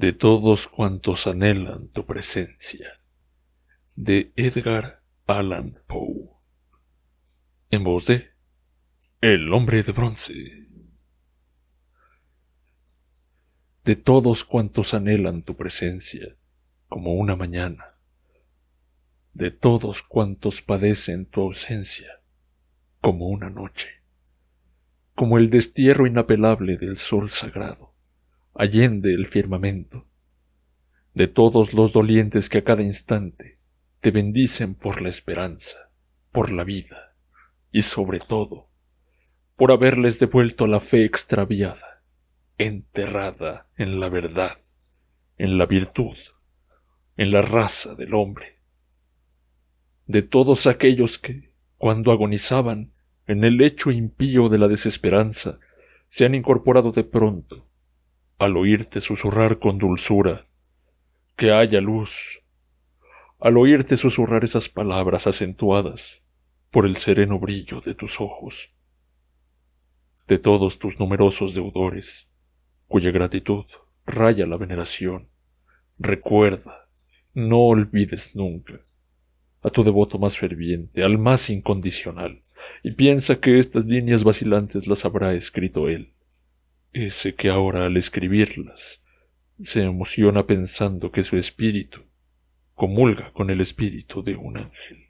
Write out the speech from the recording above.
de todos cuantos anhelan tu presencia. De Edgar Allan Poe. En voz de El hombre de bronce. De todos cuantos anhelan tu presencia, como una mañana. De todos cuantos padecen tu ausencia, como una noche. Como el destierro inapelable del sol sagrado allende el firmamento, de todos los dolientes que a cada instante te bendicen por la esperanza, por la vida y sobre todo por haberles devuelto la fe extraviada, enterrada en la verdad, en la virtud, en la raza del hombre. De todos aquellos que, cuando agonizaban en el lecho impío de la desesperanza, se han incorporado de pronto al oírte susurrar con dulzura, que haya luz, al oírte susurrar esas palabras acentuadas por el sereno brillo de tus ojos, de todos tus numerosos deudores, cuya gratitud raya la veneración, recuerda, no olvides nunca a tu devoto más ferviente, al más incondicional, y piensa que estas líneas vacilantes las habrá escrito él ese que ahora al escribirlas se emociona pensando que su espíritu comulga con el espíritu de un ángel.